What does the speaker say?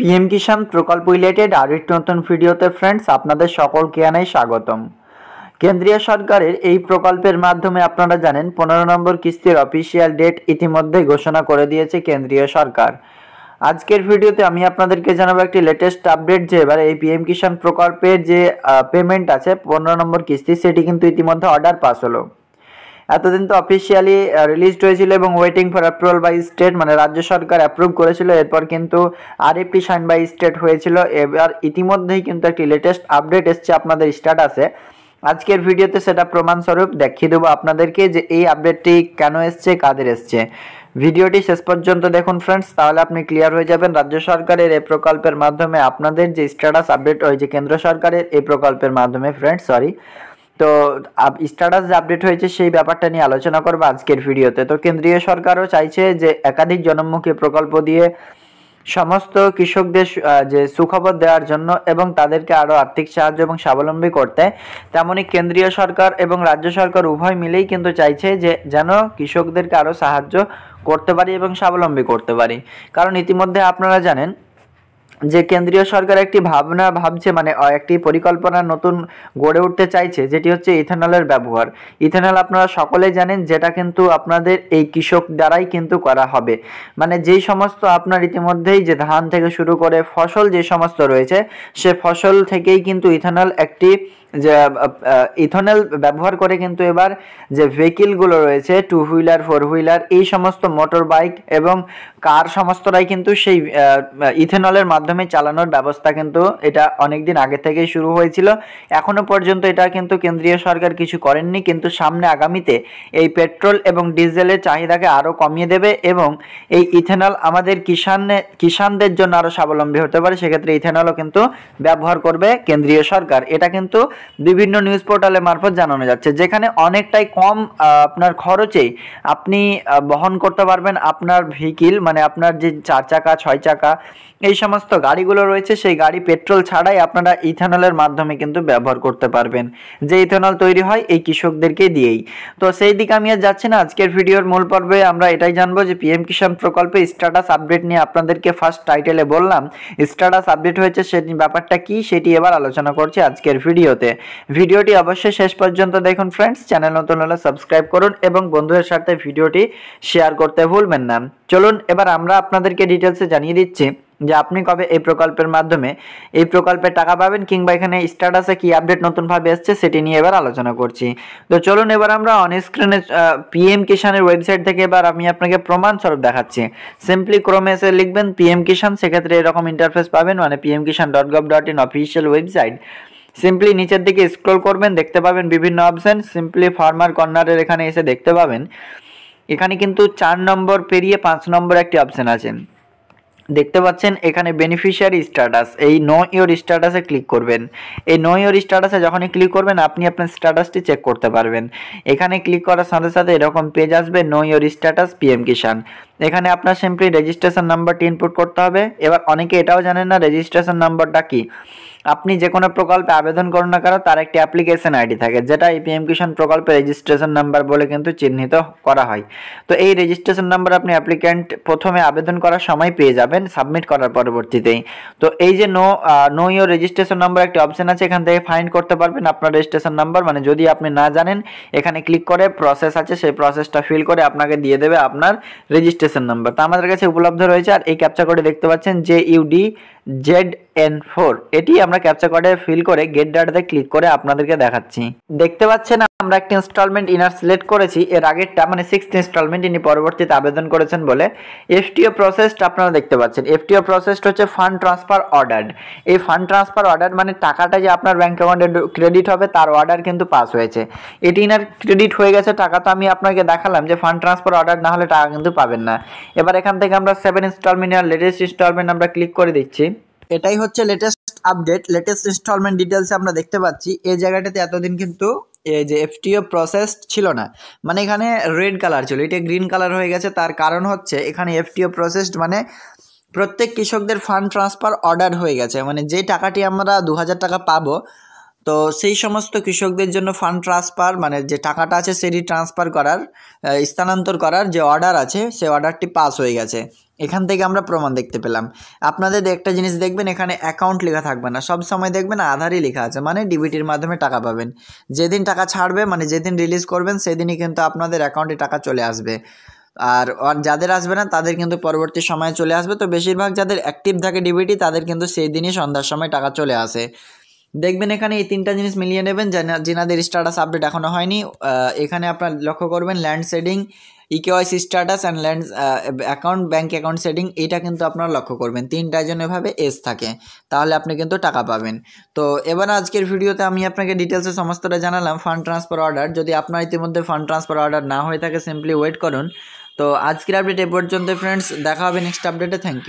PM কিষাণ প্রকল্প related আর আরেকটি নতুন ভিডিওতে ফ্রেন্ডস আপনাদের সকলকে আনাই স্বাগতম কেন্দ্রীয় সরকারের এই প্রকল্পের মাধ্যমে আপনারা জানেন পনেরো নম্বর কিস্তির অফিসিয়াল ডেট ইতিমধ্যে ঘোষণা করে দিয়েছে কেন্দ্রীয় সরকার আজকের ভিডিওতে আমি আপনাদেরকে জানাবো একটি লেটেস্ট আপডেট যে এবার এই পিএম কিষাণ প্রকল্পের যে পেমেন্ট আছে পনেরো নম্বর কিস্তি সেটি কিন্তু ইতিমধ্যে অর্ডার পাস হলো এতদিন তো অফিসিয়ালি রিলিজড হয়েছিল এবং waiting for approval by state মানে রাজ্য সরকার অ্যাপ্রুভ করেছিল এরপর কিন্তু আরএফটি সাইন বাই স্টেট হয়েছিল এবার ইতিমধ্যেই কিন্তু একটি লেটেস্ট আপডেট এসছে আপনাদের স্ট্যাটাসে আজকের ভিডিওতে সেটা প্রমাণস্বরূপ দেখিয়ে দেবো আপনাদেরকে যে এই আপডেটটি কেন এসছে কাদের এসছে ভিডিওটি শেষ পর্যন্ত দেখুন ফ্রেন্ডস তাহলে আপনি ক্লিয়ার হয়ে যাবেন রাজ্য সরকারের এই প্রকল্পের মাধ্যমে আপনাদের যে স্ট্যাটাস আপডেট হয়েছে কেন্দ্র সরকারের এই প্রকল্পের মাধ্যমে ফ্রেন্ডস সরি তো স্ট্যাটাস যে আপডেট হয়েছে সেই ব্যাপারটা নিয়ে আলোচনা করবো আজকের ভিডিওতে তো কেন্দ্রীয় সরকারও চাইছে যে একাধিক জনমুখী প্রকল্প দিয়ে সমস্ত কৃষকদের যে সুখবর দেওয়ার জন্য এবং তাদেরকে আরও আর্থিক সাহায্য এবং স্বাবলম্বী করতে তেমনই কেন্দ্রীয় সরকার এবং রাজ্য সরকার উভয় মিলেই কিন্তু চাইছে যে যেন কৃষকদেরকে আরও সাহায্য করতে পারি এবং স্বাবলম্বী করতে পারি কারণ ইতিমধ্যে আপনারা জানেন যে কেন্দ্রীয় সরকার একটি ভাবনা ভাবছে মানে একটি পরিকল্পনা নতুন গড়ে উঠতে চাইছে যেটি হচ্ছে ইথানলের ব্যবহার ইথানল আপনারা সকলে জানেন যেটা কিন্তু আপনাদের এই কৃষক দ্বারাই কিন্তু করা হবে মানে যেই সমস্ত আপনার ইতিমধ্যেই যে ধান থেকে শুরু করে ফসল যে সমস্ত রয়েছে সে ফসল থেকেই কিন্তু ইথানল একটি যে ইথানল ব্যবহার করে কিন্তু এবার যে ভেহিকেলগুলো রয়েছে টু হুইলার ফোর হুইলার এই সমস্ত মোটর বাইক এবং কার সমস্তটাই কিন্তু সেই ইথেনলের মাধ্যমে চালানোর ব্যবস্থা কিন্তু এটা অনেক দিন আগে থেকেই শুরু হয়েছিল এখনও পর্যন্ত এটা কিন্তু কেন্দ্রীয় সরকার কিছু করেননি কিন্তু সামনে আগামীতে এই পেট্রোল এবং ডিজেলের চাহিদাকে আরও কমিয়ে দেবে এবং এই ইথেনল আমাদের কিষানে কিষানদের জন্য আরও স্বাবলম্বী হতে পারে সেক্ষেত্রে ইথেনলও কিন্তু ব্যবহার করবে কেন্দ্রীয় সরকার এটা কিন্তু বিভিন্ন নিউজ পোর্টালের মারফত জানানো যাচ্ছে যেখানে অনেকটাই কম আপনার খরচে আপনি বহন করতে পারবেন আপনার ভেহিকিল মানে আপনার যে চার চাকা ছয় চাকা এই সমস্ত গাড়িগুলো রয়েছে সেই গাড়ি পেট্রোল ছাড়াই আপনারা ইথানলের মাধ্যমে কিন্তু ব্যবহার করতে পারবেন যে ইথানল তৈরি হয় এই কৃষকদেরকে দিয়েই তো সেই দিকে আমি আর যাচ্ছি না আজকের ভিডিওর মূল পর্বে আমরা এটাই জানবো যে পিএম কিষাণ প্রকল্পে স্ট্যাটাস আপডেট নিয়ে আপনাদেরকে ফার্স্ট টাইটেলে বললাম স্ট্যাটাস আপডেট হয়েছে সে ব্যাপারটা কি সেটি এবার আলোচনা করছি আজকের ভিডিওতে দিয়ে ভিডিওটি অবশ্যই শেষ পর্যন্ত দেখুন ফ্রেন্ডস চ্যানেল নতুন হলে সাবস্ক্রাইব করুন এবং বন্ধুদের সাথে ভিডিওটি শেয়ার করতে ভুলবেন না চলুন এবার আমরা আপনাদেরকে ডিটেলসে জানিয়ে দিচ্ছি যে আপনি কবে এই প্রকল্পের মাধ্যমে এই প্রকল্পের টাকা পাবেন কিংবা এখানে স্ট্যাটাসে কি আপডেট নতুনভাবে এসছে সেটি নিয়ে এবার আলোচনা করছি তো চলুন এবার আমরা অন স্ক্রিনে পিএম কিষানের ওয়েবসাইট থেকে এবার আমি আপনাকে প্রমাণস্বরূপ দেখাচ্ছি সিম্পলি ক্রোমে এসে লিখবেন পিএম কিষান সেক্ষেত্রে এরকম ইন্টারফেস পাবেন মানে PM Kisan dot gov dot in official website simply নিচের দিকে স্ক্রল করবেন দেখতে পাবেন বিভিন্ন অপশান সিম্পলি ফার্মার কর্নারের এখানে এসে দেখতে পাবেন এখানে কিন্তু চার নম্বর পেরিয়ে পাঁচ নম্বর একটি অপশান আছে দেখতে পাচ্ছেন এখানে বেনিফিশিয়ারি স্ট্যাটাস এই নো ইয়োর স্ট্যাটাসে ক্লিক করবেন এই নো ইয়োর স্ট্যাটাসে যখনই ক্লিক করবেন আপনি আপনার স্ট্যাটাসটি চেক করতে পারবেন এখানে ক্লিক করার সাথে সাথে এরকম পেজ আসবে know your status P M Kisan এখানে আপনার সিম্পলি রেজিস্ট্রেশন নাম্বারটি ইনপুট করতে হবে এবার অনেকে এটাও জানেন না রেজিস্ট্রেশন নাম্বারটা কী আপনি যে কোনো প্রকল্পে আবেদন করুন না কারো তার একটি অ্যাপ্লিকেশন আইডি থাকে যেটা এই পিএম কিষাণ প্রকল্পে রেজিস্ট্রেশন নাম্বার বলে কিন্তু চিহ্নিত করা হয় তো এই রেজিস্ট্রেশন নাম্বার আপনি অ্যাপ্লিক্যান্ট প্রথমে আবেদন করার সময় পেয়ে যাবেন সাবমিট করার পরবর্তীতেই তো এই যে know know your registration number একটি অপশন আছে এখান থেকে ফাইন্ড করতে পারবেন আপনার রেজিস্ট্রেশন নাম্বার মানে যদি আপনি না জানেন এখানে ক্লিক করে প্রসেস আছে সেই প্রসেসটা ফিল করে আপনাকে দিয়ে দেবে আপনার রেজিস্ট্রেশন নাম্বার তো আমাদের কাছে উপলব্ধ রয়েছে আর এই ক্যাপচা করে দেখতে পাচ্ছেন যে ইউডি জেড এন ফোর এটি আমরা ক্যাপচা কোডে ফিল করে গেট ডাটাতে ক্লিক করে আপনাদেরকে দেখাচ্ছি দেখতে পাচ্ছেন আমরা একটি ইনস্টলমেন্ট ইনার সিলেক্ট করেছি এর আগেরটা মানে সিক্সথ ইনস্টলমেন্ট ইনি পরবর্তীতে আবেদন করেছেন বলে এফটিও প্রসেসটা আপনারা দেখতে পাচ্ছেন এফটিও প্রসেসটা হচ্ছে ফান্ড ট্রান্সফার অর্ডার এই ফান্ড ট্রান্সফার অর্ডার মানে টাকাটা যে আপনার ব্যাঙ্ক অ্যাকাউন্টে ক্রেডিট হবে তার অর্ডার কিন্তু পাস হয়েছে এটি ইনার ক্রেডিট হয়ে গেছে টাকা তো আমি আপনাকে দেখালাম যে ফান্ড ট্রান্সফার অর্ডার না হলে টাকা কিন্তু পাবেন না এবার এখান থেকে আমরা সেভেন ইনস্টলমেন্ট আর লেটেস্ট ইনস্টলমেন্ট আমরা ক্লিক করে দিচ্ছি এটাই হচ্ছে লেটেস্ট আপডেট লেটেস্ট ইনস্টলমেন্ট ডিটেলসে আমরা দেখতে পাচ্ছি এই জায়গাটাতে এতদিন কিন্তু যে এফটিও প্রসেস ছিল না মানে এখানে রেড কালার ছিল এটা গ্রিন কালার হয়ে গেছে তার কারণ হচ্ছে এখানে এফটিও প্রসেসড মানে প্রত্যেক কৃষকদের ফান্ড ট্রান্সফার অর্ডার হয়ে গেছে মানে যে টাকাটি আমরা দু টাকা পাবো তো সেই সমস্ত কৃষকদের জন্য ফান্ড ট্রান্সফার মানে যে টাকাটা আছে সেটি ট্রান্সফার করার স্থানান্তর করার যে অর্ডার আছে সে অর্ডারটি পাস হয়ে গেছে এখান থেকে আমরা প্রমাণ দেখতে পেলাম আপনাদের একটা জিনিস দেখবেন এখানে অ্যাকাউন্ট লেখা থাকবে না সব সময় দেখবেন আধারই লেখা আছে মানে ডিবিটির মাধ্যমে টাকা পাবেন যেদিন টাকা ছাড়বে মানে যেদিন রিলিজ করবেন সেদিনই কিন্তু আপনাদের অ্যাকাউন্টে টাকা চলে আসবে আর যাদের আসবে না তাদের কিন্তু পরবর্তী সময়ে চলে আসবে তো বেশিরভাগ যাদের অ্যাক্টিভ থাকে ডিবিটি তাদের কিন্তু সেই দিনই সন্ধ্যার সময় টাকা চলে আসে দেখবেন এখানে এই তিনটা জিনিস মিলিয়ে নেবেন যেনাদের স্টার্টাস আপডেট এখনও হয়নি এখানে আপনার লক্ষ্য করবেন land seeding eKYC status and land account bank account setting এটা কিন্তু আপনারা লক্ষ্য করবেন তিনটায় জন্য এভাবে এস থাকে তাহলে আপনি কিন্তু টাকা পাবেন তো এবার আজকের ভিডিওতে আমি আপনাকে ডিটেলসে সমস্তটা জানালাম ফান্ড ট্রান্সফার অর্ডার যদি আপনার ইতিমধ্যে ফান্ড ট্রান্সফার অর্ডার না হয়ে থাকে সিম্পলি ওয়েট করুন তো আজকের আপডেট এ পর্যন্ত ফ্রেন্ডস দেখা হবে নেক্সট আপডেটে থ্যাংক ইউ